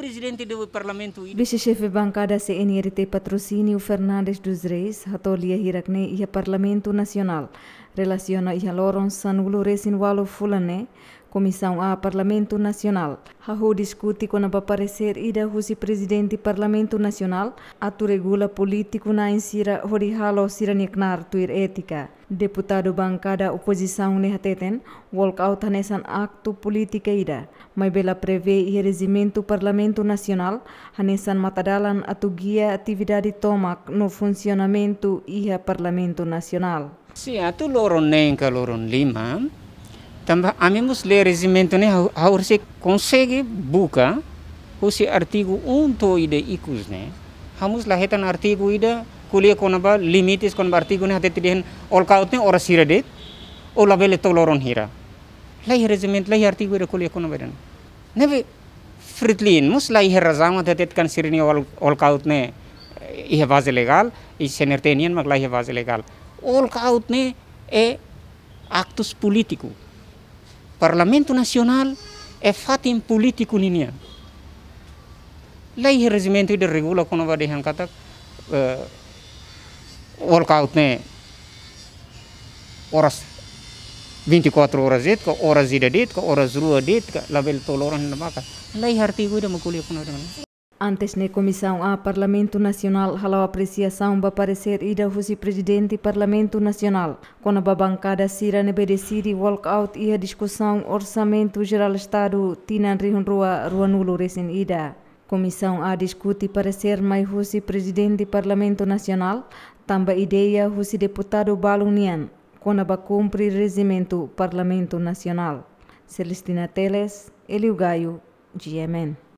presidente do parlamento. Vice-chefe bancada CNRT Patrocínio Fernandes dos Reis, hatolia hirakne ia parlamento nacional. Relaciona a loron sanulo resinwalo Fulané, Comissão a Parlamento Nacional. Rahu discute com a parecer ida e husi presidente Parlamento Nacional, atu regula político na insira horihalo siraniknar tuir ética. Deputado bancada oposição nehateten, walkout hanesan acto política ida. Mai bela prevê e regimento Parlamento Nacional, hanesan matadalan atu guia atividade tomak no funcionamento iha Parlamento Nacional. Sim, atu loron nenka loron tambah le ler ne haur se consegue buka husi artigo unto ide ikus ne. hamus lahetan artigo ide kulia konaba limitis kon artigo ne hatet dihen ne ora siradet o labele toloron hira lai regiment lai artigo ide kulia konaba den neve fritlin mus lai herazama hatet kan sirini ol olkautne ihe vaze legal i senertenian mag lai ihe vaze legal Olkaut ne e actus politico Parlamento Nacional è fatto in politico ninia. Lei il resimento regula regola con va dehan kata uh, eh, workout ne oras 24 horas dit ora oras ida dit ko ora rua dit ka label toloran maka lei harti de udah mau kuliah Antes na comissão a Parlamento Nacional halau apreciação para parecer ida vice presidente Parlamento Nacional. Quando a bancada sira nebe decidi walkout a discussão orçamento geral Estado tinan rio rua rua nulo recém ida. Comissão a discute parecer mais vice presidente Parlamento Nacional, tamba ideia vice deputado Balunian, quando ba cumpri regimento Parlamento Nacional. Celestina Teles, Elio Gaio, GMN.